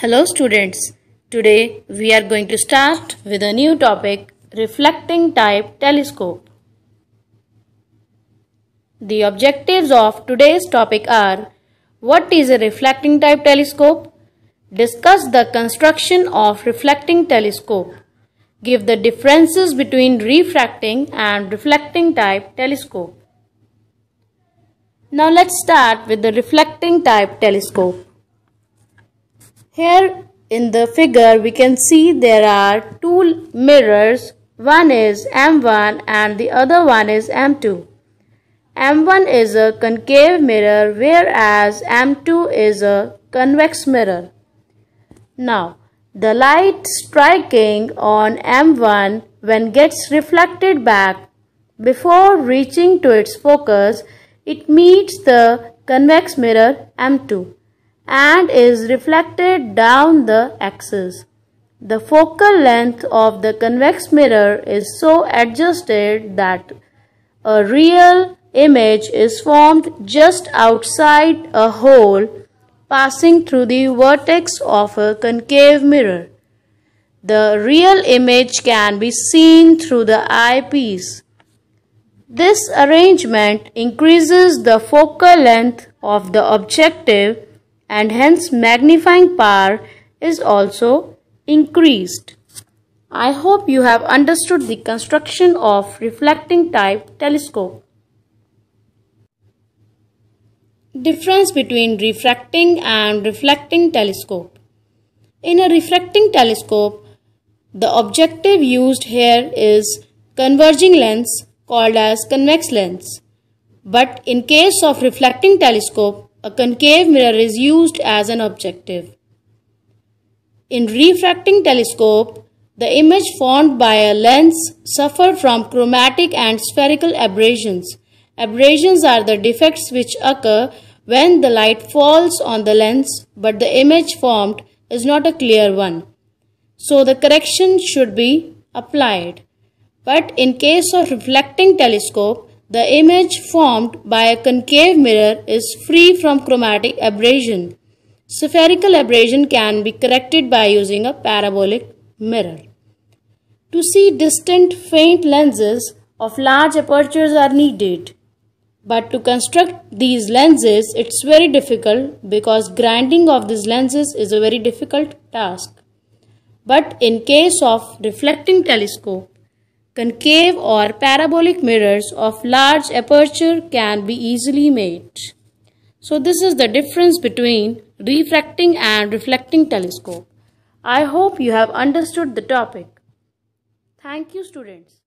Hello students, today we are going to start with a new topic reflecting type telescope. The objectives of today's topic are What is a reflecting type telescope? Discuss the construction of reflecting telescope. Give the differences between refracting and reflecting type telescope. Now let's start with the reflecting type telescope. Here in the figure we can see there are two mirrors. One is M1 and the other one is M2. M1 is a concave mirror whereas M2 is a convex mirror. Now, the light striking on M1 when gets reflected back before reaching to its focus, it meets the convex mirror M2 and is reflected down the axis. The focal length of the convex mirror is so adjusted that a real image is formed just outside a hole passing through the vertex of a concave mirror. The real image can be seen through the eyepiece. This arrangement increases the focal length of the objective and hence magnifying power is also increased. I hope you have understood the construction of reflecting type telescope. Difference between refracting and reflecting telescope. In a refracting telescope, the objective used here is converging lens called as convex lens. But in case of reflecting telescope, a concave mirror is used as an objective. In refracting telescope, the image formed by a lens suffer from chromatic and spherical aberrations. Aberrations are the defects which occur when the light falls on the lens but the image formed is not a clear one. So the correction should be applied. But in case of reflecting telescope, the image formed by a concave mirror is free from chromatic abrasion. Spherical abrasion can be corrected by using a parabolic mirror. To see distant faint lenses of large apertures are needed. But to construct these lenses, it's very difficult because grinding of these lenses is a very difficult task. But in case of reflecting telescope, Concave or parabolic mirrors of large aperture can be easily made. So this is the difference between refracting and reflecting telescope. I hope you have understood the topic. Thank you students.